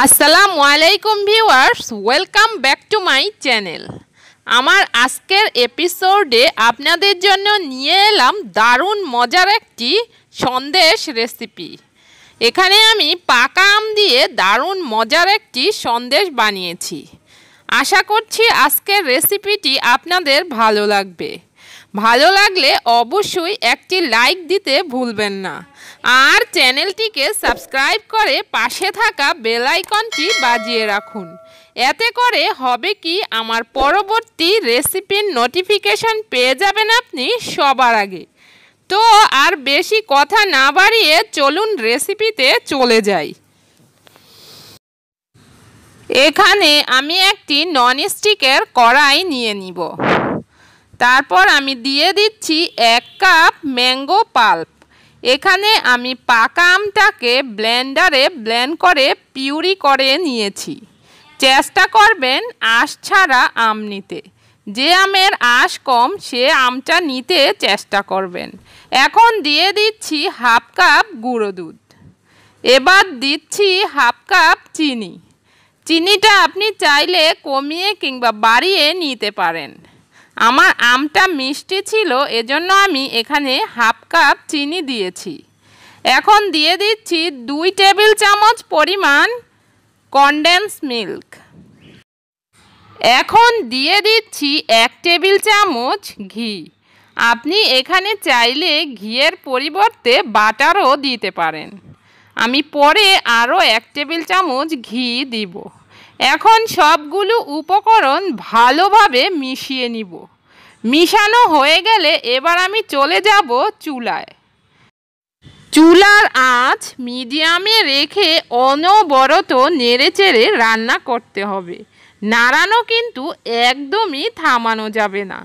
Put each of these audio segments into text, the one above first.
আসসালামু আলাইকুম viewers welcome back to my channel আমার আজকের এপিসোডে আপনাদের জন্য নিয়ে এলাম দারুণ মজার একটি সন্দেশ রেসিপি এখানে আমি পাকা আম দিয়ে দারুণ মজার একটি সন্দেশ বানিয়েছি আশা করছি আজকের রেসিপিটি আপনাদের ভালো লাগবে ভালো লাগলে অবশ্যই একটি লাইক দিতে ভুলবেন না আর চ্যানেলটিকে সাবস্ক্রাইব করে পাশে থাকা বেল আইকনটি বাজিয়ে রাখুন এতে করে হবে কি আমার পরবর্তী রেসিপির নোটিফিকেশন পেয়ে যাবেন আপনি সবার আগে তো আর বেশি কথা না বাড়িয়ে চলুন রেসিপিতে চলে যাই এখানে আমি একটি ননস্টিকের কড়াই নিয়ে নিব তারপর আমি দিয়ে দিচ্ছি এক কাপ ম্যাঙ্গো পাল্প এখানে আমি পাকা আমটাকে ব্লেন্ডারে ব্লেন্ড করে পিউরি করে নিয়েছি চেষ্টা করবেন আঁশ ছাড়া আম নিতে যে আমের আঁশ কম সে আমটা নিতে চেষ্টা করবেন এখন দিয়ে দিচ্ছি হাফ কাপ গুঁড়ো দুধ এবার দিচ্ছি হাফ কাপ চিনি চিনিটা আপনি চাইলে কমিয়ে কিংবা বাড়িয়ে নিতে পারেন আমার আমটা মিষ্টি ছিল এজন্য আমি এখানে হাফ কাপ চিনি দিয়েছি এখন দিয়ে দিচ্ছি দুই টেবিল চামচ পরিমাণ কনডেন্স মিল্ক এখন দিয়ে দিচ্ছি এক টেবিল চামচ ঘি আপনি এখানে চাইলে ঘিয়ের পরিবর্তে বাটারও দিতে পারেন আমি পরে আরও এক টেবিল চামচ ঘি দিব এখন সবগুলো উপকরণ ভালোভাবে মিশিয়ে নিব মিশানো হয়ে গেলে এবার আমি চলে যাব চুলায় চুলার আঁচ মিডিয়ামে রেখে অনবরত নেড়েচেড়ে রান্না করতে হবে নাড়ানো কিন্তু একদমই থামানো যাবে না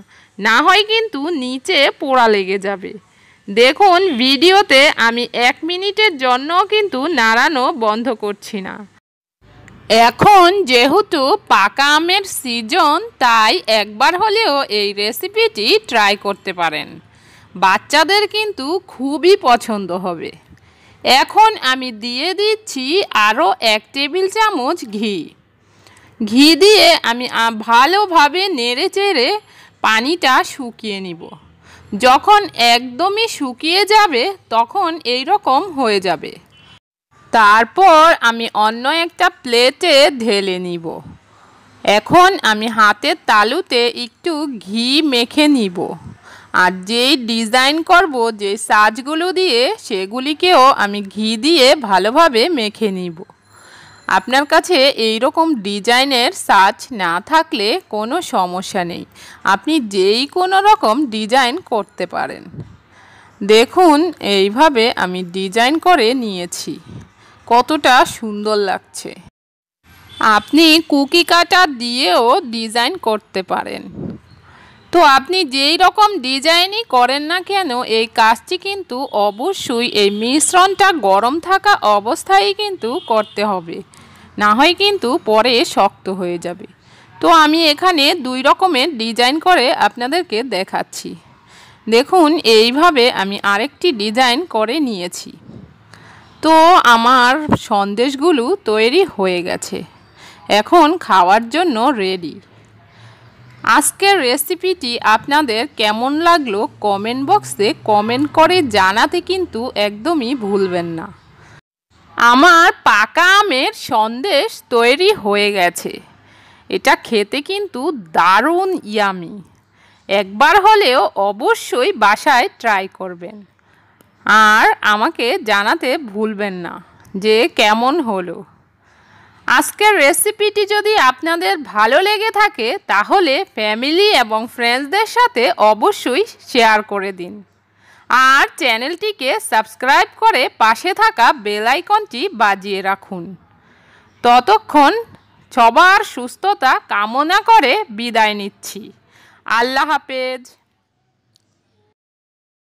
না হয় কিন্তু নিচে পোড়া লেগে যাবে দেখুন ভিডিওতে আমি এক মিনিটের জন্য কিন্তু নাড়ানো বন্ধ করছি না এখন যেহেতু পাকা আমের সিজন তাই একবার হলেও এই রেসিপিটি ট্রাই করতে পারেন বাচ্চাদের কিন্তু খুবই পছন্দ হবে এখন আমি দিয়ে দিচ্ছি আরও এক টেবিল চামচ ঘি ঘি দিয়ে আমি ভালোভাবে নেড়ে চেড়ে পানিটা শুকিয়ে নিব যখন একদমই শুকিয়ে যাবে তখন এই রকম হয়ে যাবে তারপর আমি অন্য একটা প্লেটে ঢেলে নিব এখন আমি হাতের তালুতে একটু ঘি মেখে নিব আর যেই ডিজাইন করব যে সাজগুলো দিয়ে সেগুলিকেও আমি ঘি দিয়ে ভালোভাবে মেখে নিব আপনার কাছে এই রকম ডিজাইনের সাজ না থাকলে কোনো সমস্যা নেই আপনি যেই কোনো রকম ডিজাইন করতে পারেন দেখুন এইভাবে আমি ডিজাইন করে নিয়েছি কতটা সুন্দর লাগছে আপনি কুকি কাটার দিয়েও ডিজাইন করতে পারেন তো আপনি যেই রকম ডিজাইনই করেন না কেন এই কাজটি কিন্তু অবশ্যই এই মিশ্রণটা গরম থাকা অবস্থায় কিন্তু করতে হবে না হয় কিন্তু পরে শক্ত হয়ে যাবে তো আমি এখানে দুই রকমের ডিজাইন করে আপনাদেরকে দেখাচ্ছি দেখুন এইভাবে আমি আরেকটি ডিজাইন করে নিয়েছি তো আমার সন্দেশগুলো তৈরি হয়ে গেছে এখন খাওয়ার জন্য রেডি আজকের রেসিপিটি আপনাদের কেমন লাগলো কমেন্ট বক্সে কমেন্ট করে জানাতে কিন্তু একদমই ভুলবেন না আমার পাকা আমের সন্দেশ তৈরি হয়ে গেছে এটা খেতে কিন্তু দারুণ ইয়ামি একবার হলেও অবশ্যই বাসায় ট্রাই করবেন আর আমাকে জানাতে ভুলবেন না যে কেমন হলো আজকের রেসিপিটি যদি আপনাদের ভালো লেগে থাকে তাহলে ফ্যামিলি এবং ফ্রেন্ডসদের সাথে অবশ্যই শেয়ার করে দিন আর চ্যানেলটিকে সাবস্ক্রাইব করে পাশে থাকা বেল আইকনটি বাজিয়ে রাখুন ততক্ষণ সবার সুস্থতা কামনা করে বিদায় নিচ্ছি আল্লাহ হাফেজ